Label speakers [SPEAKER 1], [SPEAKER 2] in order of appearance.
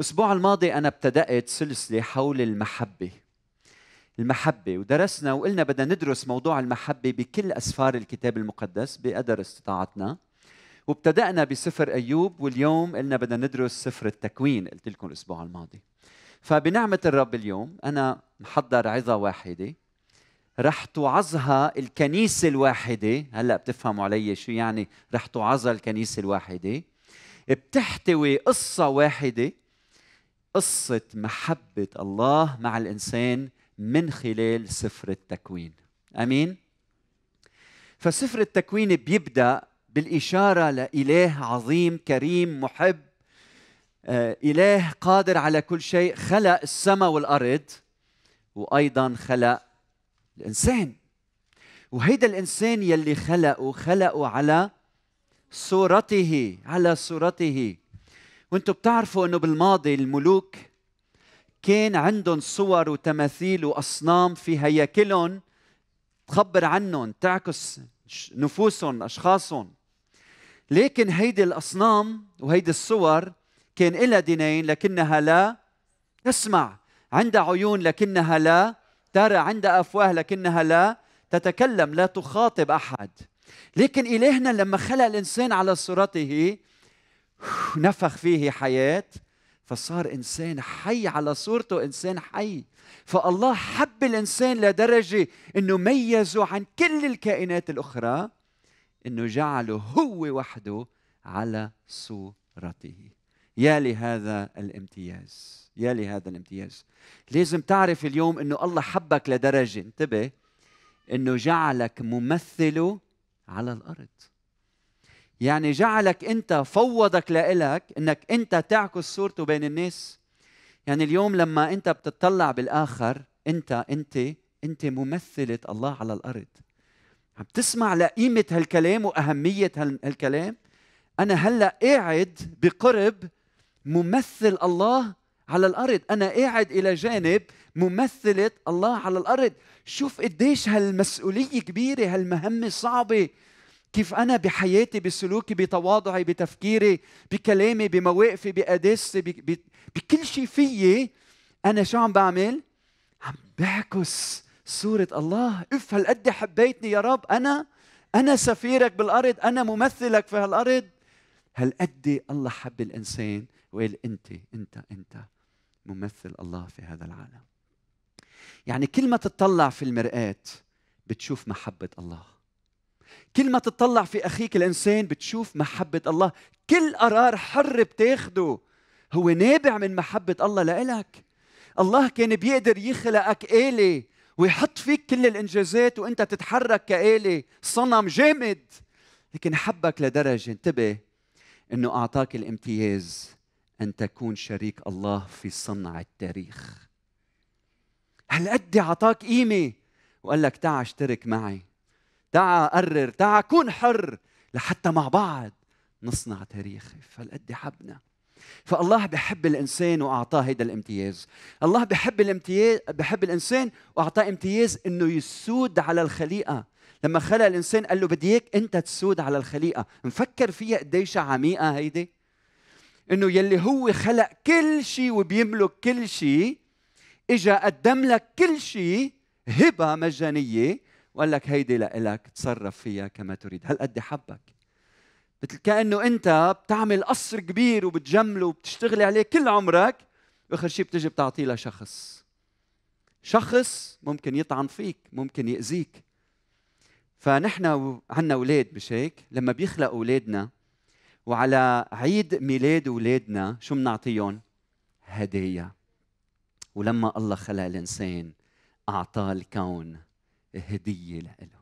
[SPEAKER 1] الأسبوع الماضي أنا ابتدأت سلسلة حول المحبة المحبة ودرسنا وقلنا بدنا ندرس موضوع المحبة بكل أسفار الكتاب المقدس بقدر استطاعتنا وابتدأنا بسفر أيوب واليوم قلنا بدنا ندرس سفر التكوين قلت لكم الأسبوع الماضي فبنعمة الرب اليوم أنا محضر عظة واحدة رح توعظها الكنيسة الواحدة هلأ بتفهموا علي شو يعني رح توعظها الكنيسة الواحدة بتحتوي قصة واحدة قصة محبة الله مع الإنسان من خلال سفر التكوين أمين؟ فسفر التكوين بيبدأ بالإشارة لإله عظيم كريم محب آه، إله قادر على كل شيء خلق السماء والأرض وأيضا خلق الإنسان وهيدا الإنسان يلي خلقه خلقه على صورته على صورته وانتم بتعرفوا انه بالماضي الملوك كان عندهم صور وتماثيل واصنام في هياكلهم تخبر عنهم تعكس نفوسهم اشخاصهم لكن هيدي الاصنام وهيدي الصور كان لها دينين لكنها لا تسمع عندها عيون لكنها لا ترى عندها افواه لكنها لا تتكلم لا تخاطب احد لكن الهنا لما خلق الانسان على صورته ونفخ فيه حياه فصار انسان حي على صورته انسان حي فالله حب الانسان لدرجه انه ميزه عن كل الكائنات الاخرى انه جعله هو وحده على صورته يا لهذا الامتياز يا لهذا الامتياز لازم تعرف اليوم انه الله حبك لدرجه انتبه انه جعلك ممثله على الارض يعني جعلك انت فوضك لإلك انك انت تعكس صورته بين الناس يعني اليوم لما انت بتطلع بالاخر انت انت انت ممثله الله على الارض عم تسمع لقيمه هالكلام واهميه هالكلام انا هلا قاعد بقرب ممثل الله على الارض انا قاعد الى جانب ممثله الله على الارض شوف قديش هالمسؤوليه كبيره هالمهمه صعبه كيف أنا بحياتي بسلوكي بتواضعي بتفكيري بكلامي بمواقفي بقداستي بكل شيء فيي أنا شو عم بعمل؟ عم بعكس صورة الله اف هالقد حبيتني يا رب أنا أنا سفيرك بالأرض أنا ممثلك في هالأرض هالقد الله حب الإنسان وقال أنت أنت أنت ممثل الله في هذا العالم يعني كل ما تتطلع في المرآة بتشوف محبة الله كل ما تتطلع في اخيك الانسان بتشوف محبه الله كل قرار حر بتاخده هو نابع من محبه الله لإلك الله كان بيقدر يخلقك آلة ويحط فيك كل الإنجازات وأنت تتحرك كآلة صنم جامد لكن حبك لدرجة انتبه أنه أعطاك الامتياز أن تكون شريك الله في صنع التاريخ هل قد أعطاك قيمة وقال لك تعال اشترك معي تعا قرر تعا كن حر لحتى مع بعض نصنع تاريخ فالقد حبنا فالله بحب الانسان واعطاه هذا الامتياز الله بحب الامتياز بحب الانسان واعطاه امتياز انه يسود على الخليقه لما خلق الانسان قال له بدي اياك انت تسود على الخليقه نفكر فيها قديش عميقه هيدي انه يلي هو خلق كل شيء وبيملك كل شيء اجا قدم لك كل شيء هبه مجانيه وقال لك هيدي لإلك تصرف فيها كما تريد هل قد حبك مثل كانه انت بتعمل قصر كبير وبتجمله وبتشتغلي عليه كل عمرك واخر شيء بتجي بتعطيه لشخص شخص ممكن يطعن فيك ممكن ياذيك فنحن عندنا اولاد مش هيك لما بيخلق اولادنا وعلى عيد ميلاد اولادنا شو بنعطيهم هدايا ولما الله خلق الانسان اعطاه الكون هدية لإله